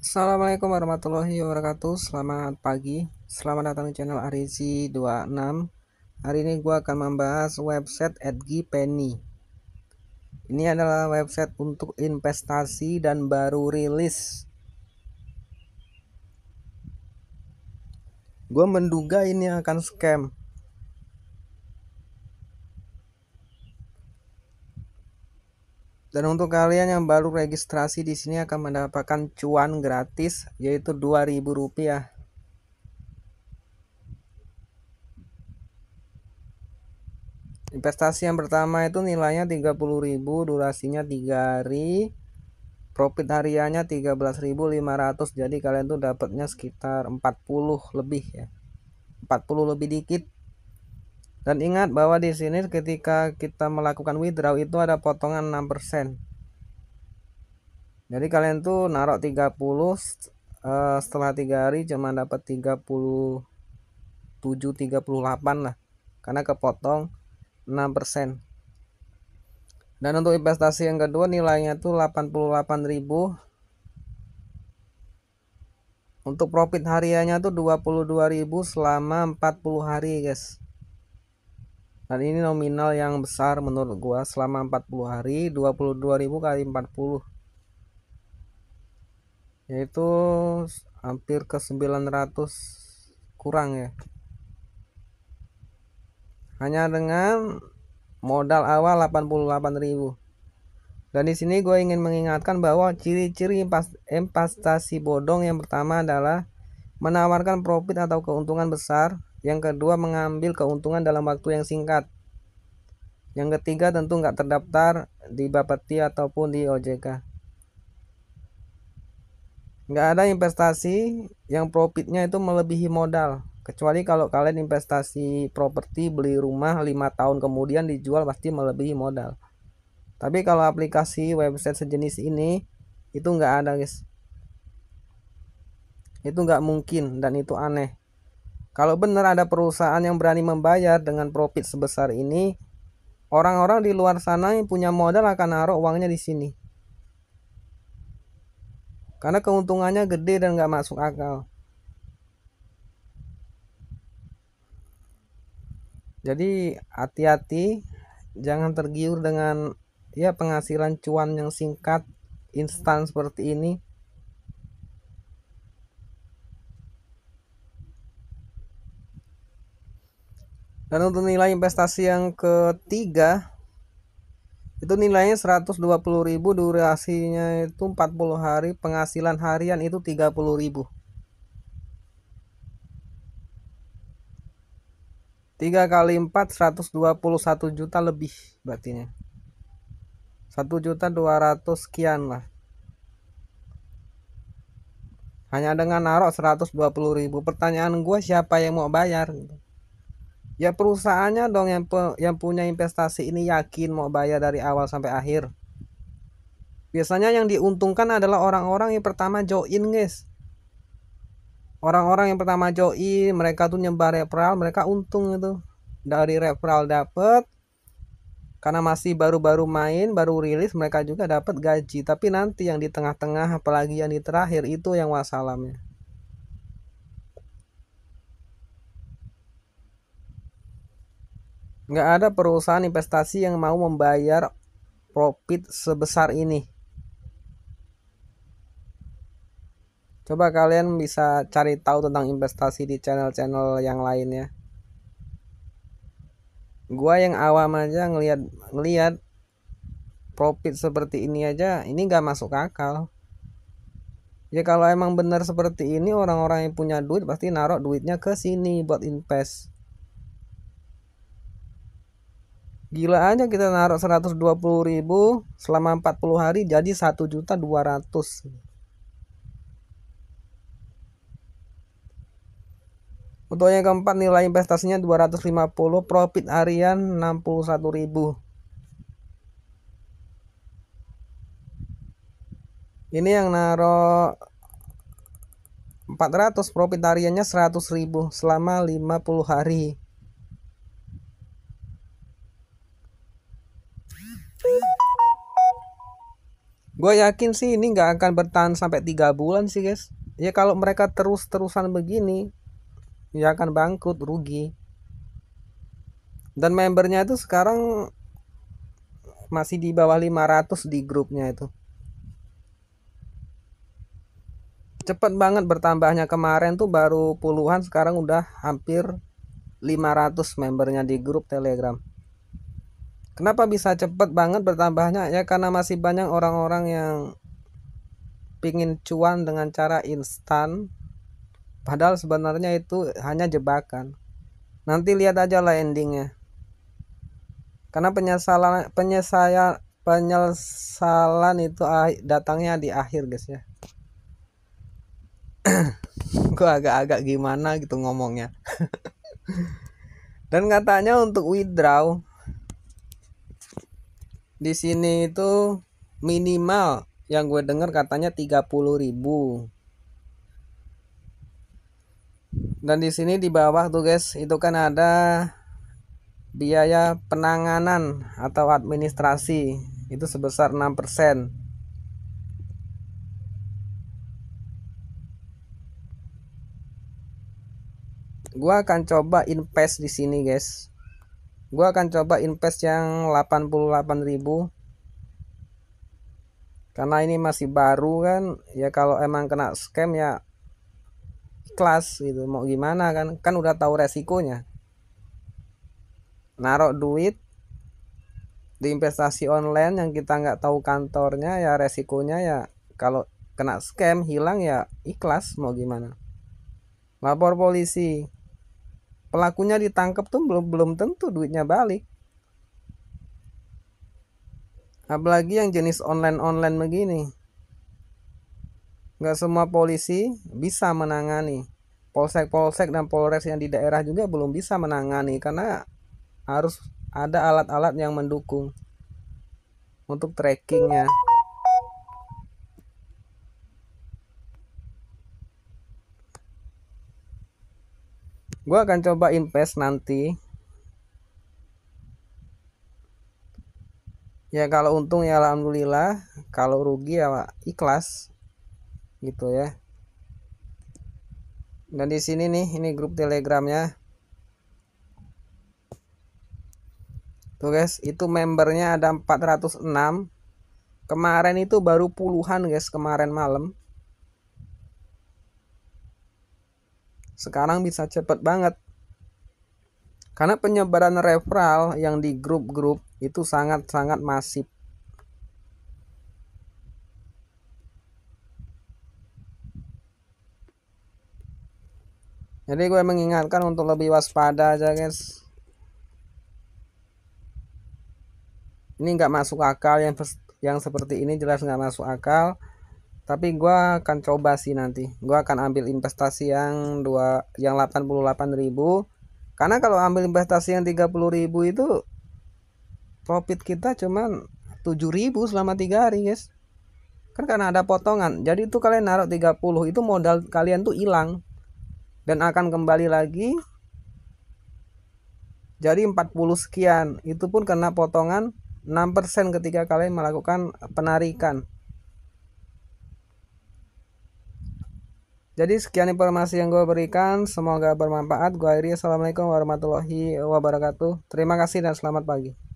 Assalamualaikum warahmatullahi wabarakatuh Selamat pagi Selamat datang di channel Arizi 26 Hari ini gue akan membahas website Edgy Penny. Ini adalah website untuk investasi dan baru rilis Gue menduga ini akan scam Dan untuk kalian yang baru registrasi di sini akan mendapatkan cuan gratis yaitu Rp2.000. Investasi yang pertama itu nilainya 30.000, durasinya 3 hari, profit hariannya 13.500. Jadi kalian tuh dapatnya sekitar 40 lebih ya. 40 lebih dikit dan ingat bahwa di sini ketika kita melakukan withdraw itu ada potongan 6%. Jadi kalian tuh narok 30 eh, setelah 3 hari cuma dapat 30 38 lah karena kepotong 6% dan untuk investasi yang kedua nilainya tuh 88.000 untuk profit hariannya tuh 22.000 selama 40 hari guys dan ini nominal yang besar menurut gua selama 40 hari 22.000 kali 40 yaitu hampir ke 900 kurang ya hanya dengan modal awal 88.000 dan di sini gue ingin mengingatkan bahwa ciri-ciri investasi bodong yang pertama adalah menawarkan profit atau keuntungan besar yang kedua mengambil keuntungan dalam waktu yang singkat. Yang ketiga tentu nggak terdaftar di Bapeti ataupun di OJK. Nggak ada investasi yang profitnya itu melebihi modal. Kecuali kalau kalian investasi properti beli rumah 5 tahun kemudian dijual pasti melebihi modal. Tapi kalau aplikasi website sejenis ini itu nggak ada guys. Itu nggak mungkin dan itu aneh. Kalau benar ada perusahaan yang berani membayar dengan profit sebesar ini, orang-orang di luar sana yang punya modal akan naruh uangnya di sini. Karena keuntungannya gede dan nggak masuk akal. Jadi hati-hati, jangan tergiur dengan ya penghasilan cuan yang singkat, instan seperti ini. Dan untuk nilai investasi yang ketiga itu nilainya 120.000, durasinya itu 40 hari, penghasilan harian itu 30.000. tiga kali 4 121 juta lebih berarti satu juta dua ratus sekian lah hanya dengan naruh 120.000 pertanyaan gue siapa yang mau bayar gitu ya perusahaannya dong yang pe yang punya investasi ini yakin mau bayar dari awal sampai akhir biasanya yang diuntungkan adalah orang-orang yang pertama join guys orang-orang yang pertama join mereka tuh nyebar referral mereka untung itu dari referral dapat karena masih baru-baru main, baru rilis mereka juga dapat gaji. Tapi nanti yang di tengah-tengah apalagi yang di terakhir itu yang wasalamnya. nggak ada perusahaan investasi yang mau membayar profit sebesar ini. Coba kalian bisa cari tahu tentang investasi di channel-channel yang lainnya. Gua yang awam aja ngelihat ngelihat profit seperti ini aja, ini nggak masuk akal. Ya kalau emang benar seperti ini orang-orang yang punya duit pasti naruh duitnya ke sini buat invest. Gila aja kita naruh 120 ribu selama 40 hari jadi 1 juta 200 Untuk yang keempat nilai investasinya 250 profit harian 61 ribu Ini yang naruh 400 profit hariannya 100 ribu selama 50 hari gue yakin sih ini nggak akan bertahan sampai tiga bulan sih guys ya kalau mereka terus-terusan begini ya akan bangkrut rugi dan membernya itu sekarang masih di bawah 500 di grupnya itu cepet banget bertambahnya kemarin tuh baru puluhan sekarang udah hampir 500 membernya di grup telegram Kenapa bisa cepat banget bertambahnya? Ya karena masih banyak orang-orang yang pingin cuan dengan cara instan. Padahal sebenarnya itu hanya jebakan. Nanti lihat aja lah endingnya. Karena penyesalan penyesalan penyesalan itu datangnya di akhir guys ya. Gue agak-agak gimana gitu ngomongnya. Dan katanya untuk withdraw di sini itu minimal yang gue denger katanya 30.000 dan di sini di bawah tuh guys itu kan ada biaya penanganan atau administrasi itu sebesar 6% gua akan coba invest di sini guys gue akan coba invest yang 88.000 karena ini masih baru kan ya kalau emang kena scam ya ikhlas gitu mau gimana kan kan udah tahu resikonya narok duit di investasi online yang kita nggak tahu kantornya ya resikonya ya kalau kena scam hilang ya ikhlas mau gimana lapor polisi pelakunya ditangkap tuh belum belum tentu duitnya balik apalagi yang jenis online online begini nggak semua polisi bisa menangani polsek-polsek dan polres yang di daerah juga belum bisa menangani karena harus ada alat-alat yang mendukung untuk trackingnya. gue akan coba invest nanti ya kalau untung ya alhamdulillah kalau rugi ya ikhlas gitu ya dan di sini nih ini grup telegramnya tuh guys itu membernya ada 406 kemarin itu baru puluhan guys kemarin malam sekarang bisa cepet banget. Karena penyebaran referral yang di grup-grup itu sangat-sangat masif. Jadi gue mengingatkan untuk lebih waspada aja guys. Ini nggak masuk akal yang yang seperti ini jelas nggak masuk akal tapi gue akan coba sih nanti gue akan ambil investasi yang dua yang 88.000 karena kalau ambil investasi yang 30.000 itu profit kita cuman 7.000 selama tiga hari guys kan karena ada potongan jadi itu kalian naruh 30 itu modal kalian tuh hilang dan akan kembali lagi jadi 40 sekian itu pun kena potongan 6% ketika kalian melakukan penarikan Jadi sekian informasi yang gue berikan, semoga bermanfaat. Gue akhiri, Assalamualaikum warahmatullahi wabarakatuh. Terima kasih dan selamat pagi.